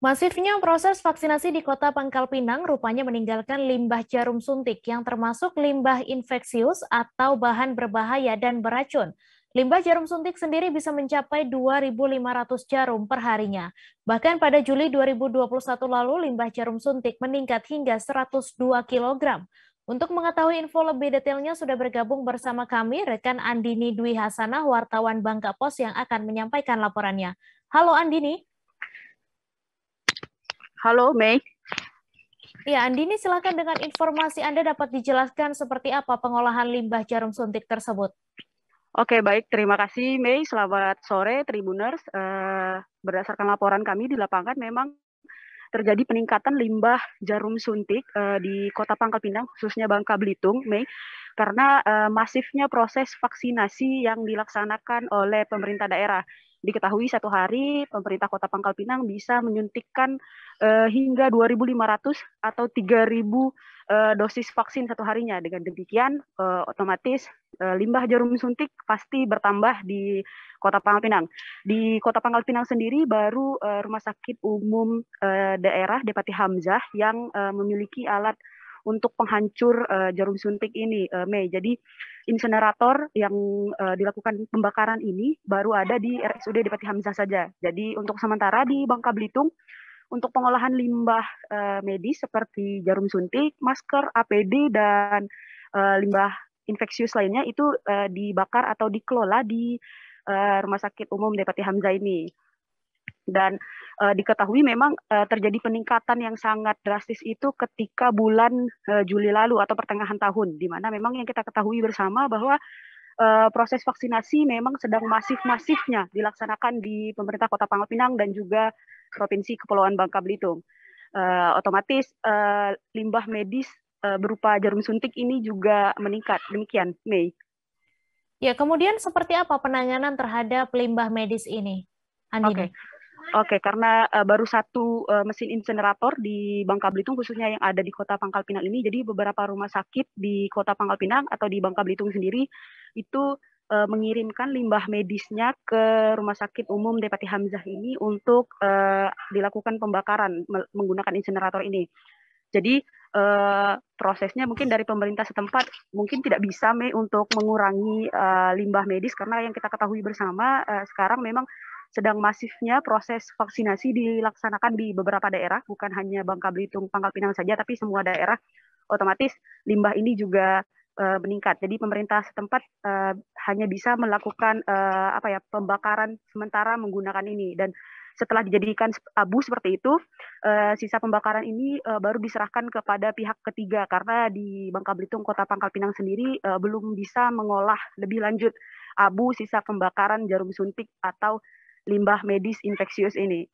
Masifnya proses vaksinasi di kota Pangkal Pinang rupanya meninggalkan limbah jarum suntik yang termasuk limbah infeksius atau bahan berbahaya dan beracun. Limbah jarum suntik sendiri bisa mencapai 2.500 jarum per harinya. Bahkan pada Juli 2021 lalu, limbah jarum suntik meningkat hingga 102 kg. Untuk mengetahui info lebih detailnya sudah bergabung bersama kami rekan Andini Dwi Hasanah wartawan Bangka Pos yang akan menyampaikan laporannya. Halo Andini. Halo, Mei. Ya, Andini, silakan dengan informasi Anda dapat dijelaskan seperti apa pengolahan limbah jarum suntik tersebut. Oke, baik. Terima kasih, Mei. Selamat sore, Tribuners. Eh, berdasarkan laporan kami di lapangan, memang terjadi peningkatan limbah jarum suntik eh, di Kota Pangkal Pinang, khususnya Bangka Belitung, Mei, karena eh, masifnya proses vaksinasi yang dilaksanakan oleh pemerintah daerah. Diketahui satu hari pemerintah Kota Pangkal Pinang bisa menyuntikkan uh, hingga 2.500 atau 3.000 uh, eh, dosis vaksin satu harinya. Dengan demikian uh, otomatis uh, limbah jarum suntik pasti bertambah di Kota Pangkal Pinang. Di Kota Pangkal Pinang sendiri baru uh, Rumah Sakit Umum uh, Daerah Depati Hamzah yang uh, memiliki alat untuk penghancur uh, jarum suntik ini, uh, Mei. Jadi Insenerator yang uh, dilakukan pembakaran ini baru ada di RSUD Depati Hamzah saja. Jadi untuk sementara di Bangka Belitung untuk pengolahan limbah uh, medis seperti jarum suntik, masker, APD dan uh, limbah infeksius lainnya itu uh, dibakar atau dikelola di uh, Rumah Sakit Umum Depati Hamzah ini dan uh, diketahui memang uh, terjadi peningkatan yang sangat drastis itu ketika bulan uh, Juli lalu atau pertengahan tahun di mana memang yang kita ketahui bersama bahwa uh, proses vaksinasi memang sedang masif-masifnya dilaksanakan di pemerintah Kota Pangkal dan juga Provinsi Kepulauan Bangka Belitung. Uh, otomatis uh, limbah medis uh, berupa jarum suntik ini juga meningkat. Demikian, Mei. Ya, kemudian seperti apa penanganan terhadap limbah medis ini, Andini? Okay. Oke, okay, karena uh, baru satu uh, mesin insenerator di Bangka Belitung khususnya yang ada di Kota Pangkal Pinang ini, jadi beberapa rumah sakit di Kota Pangkal Pinang atau di Bangka Belitung sendiri itu uh, mengirimkan limbah medisnya ke Rumah Sakit Umum Depati Hamzah ini untuk uh, dilakukan pembakaran menggunakan insenerator ini. Jadi uh, prosesnya mungkin dari pemerintah setempat mungkin tidak bisa me untuk mengurangi uh, limbah medis karena yang kita ketahui bersama uh, sekarang memang sedang masifnya proses vaksinasi dilaksanakan di beberapa daerah, bukan hanya Bangka Belitung, Pangkal Pinang saja, tapi semua daerah otomatis limbah ini juga uh, meningkat. Jadi pemerintah setempat uh, hanya bisa melakukan uh, apa ya pembakaran sementara menggunakan ini dan setelah dijadikan abu seperti itu, uh, sisa pembakaran ini uh, baru diserahkan kepada pihak ketiga karena di Bangka Belitung, Kota Pangkal Pinang sendiri uh, belum bisa mengolah lebih lanjut abu sisa pembakaran jarum suntik atau limbah medis infeksius ini.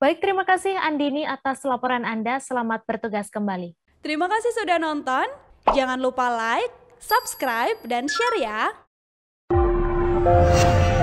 Baik, terima kasih Andini atas laporan Anda. Selamat bertugas kembali. Terima kasih sudah nonton. Jangan lupa like, subscribe, dan share ya.